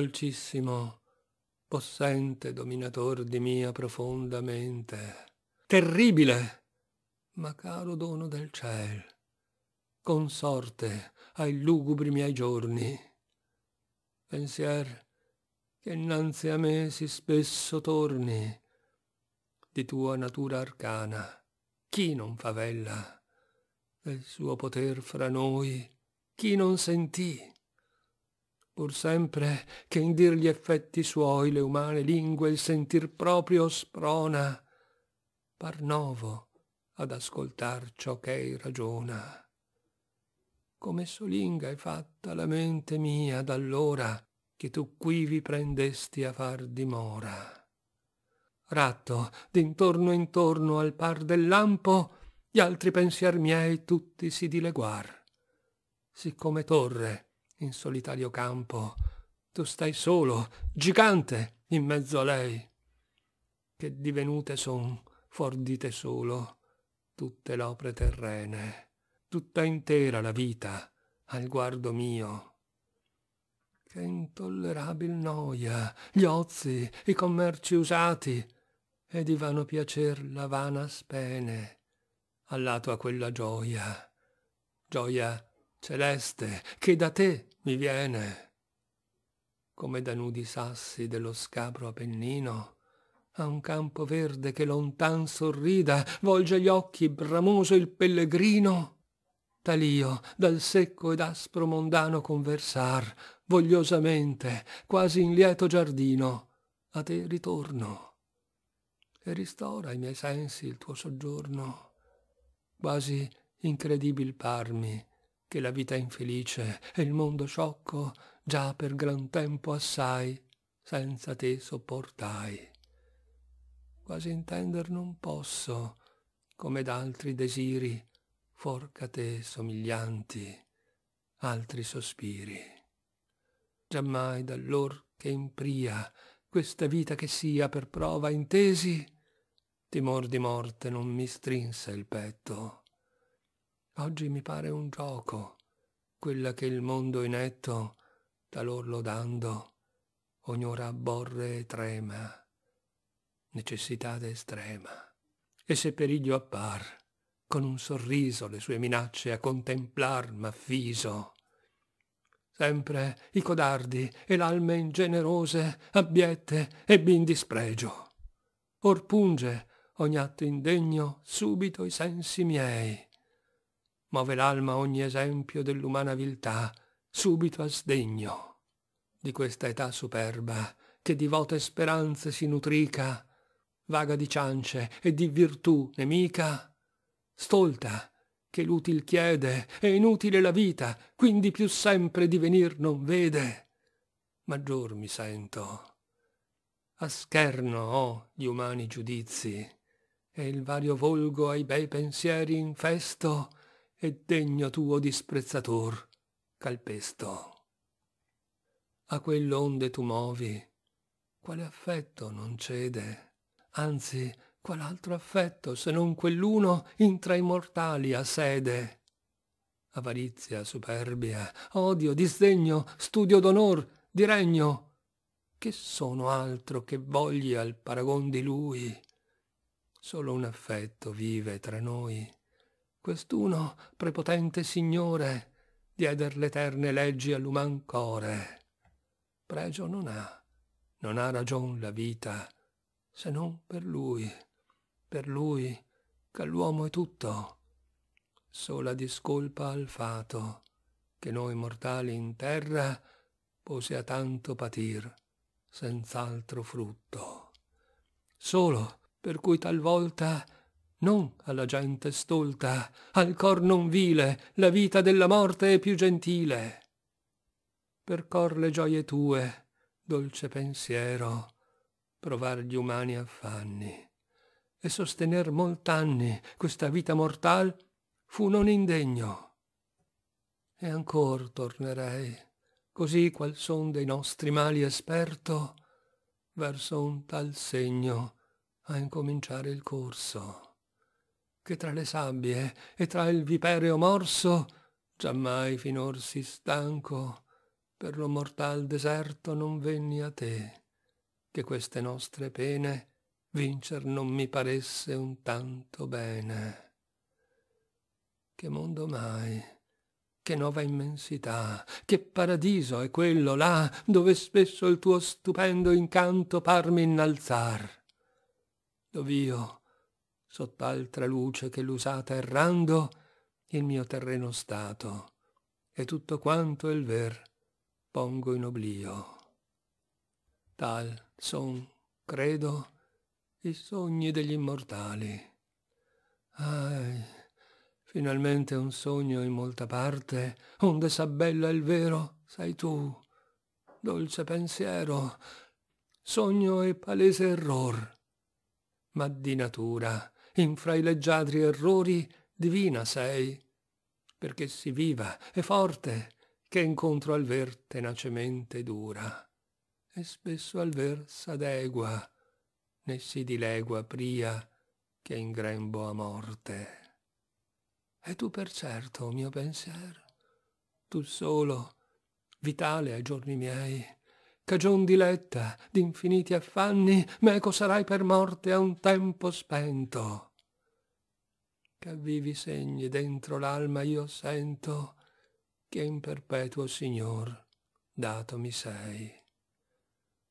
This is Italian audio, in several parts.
dolcissimo, possente dominator di mia profonda mente, terribile, ma caro dono del ciel, consorte ai lugubri miei giorni. Pensier che innanzi a me si spesso torni, di tua natura arcana, chi non favella, del suo poter fra noi, chi non sentì pur sempre che in dir gli effetti suoi le umane lingue il sentir proprio sprona, par novo ad ascoltar ciò che ragiona. Come solinga è fatta la mente mia d'allora che tu quivi prendesti a far dimora. Ratto, d'intorno intorno al par del lampo, gli altri pensier miei tutti si dileguar. Siccome torre, in solitario campo. Tu stai solo, gigante, in mezzo a lei. Che divenute son fuor di te solo tutte l'opre terrene, tutta intera la vita al guardo mio. Che intollerabil noia, gli ozi, i commerci usati, e di vano piacer la vana spene, allato a quella gioia, gioia celeste, che da te mi viene, come da nudi sassi dello scabro apennino, a un campo verde che lontan sorrida, volge gli occhi bramoso il pellegrino. Talio, dal secco ed aspro mondano conversar, vogliosamente, quasi in lieto giardino, a te ritorno. E ristora i miei sensi il tuo soggiorno, quasi incredibil parmi, che la vita infelice e il mondo sciocco già per gran tempo assai senza te sopportai. Quasi intender non posso, come d'altri desiri, forca te somiglianti, altri sospiri. Giammai dall'or che in pria questa vita che sia per prova intesi, timor di morte non mi strinse il petto Oggi mi pare un gioco, quella che il mondo inetto, talor lodando, ognora borre e trema, necessità estrema. E se periglio appar, con un sorriso le sue minacce a contemplar m'affiso. Sempre i codardi e l'alme ingenerose abbiette ebbi in dispregio. Or punge ogni atto indegno subito i sensi miei muove l'alma ogni esempio dell'umana viltà, subito a sdegno di questa età superba, che di vote speranze si nutrica, vaga di ciance e di virtù nemica, stolta che l'util chiede e inutile la vita, quindi più sempre divenir non vede. Maggior mi sento. A scherno ho oh, gli umani giudizi, e il vario volgo ai bei pensieri infesto, e degno tuo disprezzator calpesto. A quell'onde tu movi, quale affetto non cede, anzi qual altro affetto se non quell'uno tra i mortali ha sede? Avarizia, superbia, odio, disdegno, studio d'onor, di regno, che sono altro che voglia al paragon di lui? Solo un affetto vive tra noi quest'uno prepotente signore dieder l'eterne leggi all'uman core. Pregio non ha, non ha ragion la vita, se non per lui, per lui che l'uomo è tutto. Sola discolpa al fato che noi mortali in terra pose a tanto patir, senz'altro frutto. Solo per cui talvolta non alla gente stolta, al cor non vile, la vita della morte è più gentile. Percor le gioie tue, dolce pensiero, provar gli umani affanni, e sostener molt'anni questa vita mortal fu non indegno. E ancor tornerei, così qual son dei nostri mali esperto, verso un tal segno a incominciare il corso che tra le sabbie e tra il vipereo morso, giammai finor si stanco, per lo mortal deserto non venni a te, che queste nostre pene vincer non mi paresse un tanto bene. Che mondo mai, che nova immensità, che paradiso è quello là, dove spesso il tuo stupendo incanto parmi innalzar, dov'io, sott'altra luce che l'usata errando, il mio terreno stato, e tutto quanto il ver pongo in oblio. Tal son, credo, i sogni degli immortali. Ahi, finalmente un sogno in molta parte, onde s'abbella il vero, sai tu, dolce pensiero, sogno e palese error, ma di natura in leggiadri errori divina sei, perché si viva e forte, che incontro al ver tenacemente dura, e spesso al ver s'adegua, né si dilegua pria che in grembo a morte. E tu per certo, mio pensier, tu solo, vitale ai giorni miei, cagion diletta d'infiniti affanni meco sarai per morte a un tempo spento che vivi segni dentro l'alma io sento che in perpetuo signor dato mi sei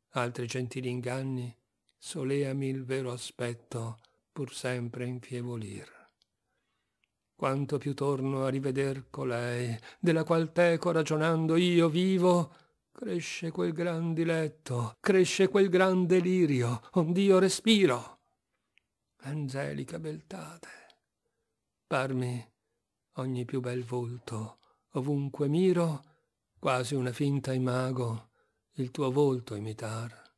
altri gentili inganni soleami il vero aspetto pur sempre infievolir quanto più torno a riveder colei della qual teco ragionando io vivo Cresce quel gran diletto, cresce quel gran delirio, ond'io respiro. Angelica beltate, parmi ogni più bel volto, ovunque miro, quasi una finta imago, il tuo volto imitar.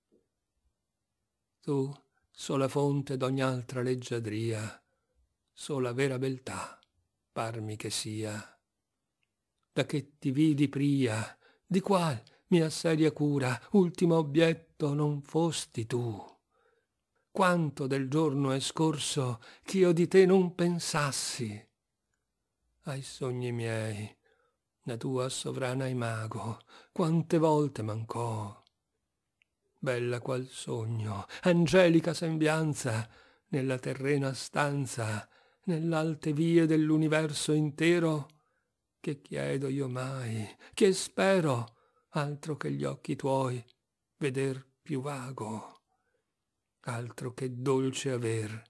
Tu, sola fonte d'ogni altra leggiadria, sola vera beltà, parmi che sia. Da che ti vidi pria, di qual mia seria cura, ultimo obietto non fosti tu. Quanto del giorno è scorso ch'io di te non pensassi. Ai sogni miei, la tua sovrana imago, quante volte mancò. Bella qual sogno, angelica sembianza, nella terrena stanza, nell'alte vie dell'universo intero, che chiedo io mai, che spero, altro che gli occhi tuoi, veder più vago, altro che dolce aver,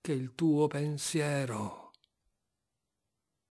che il tuo pensiero.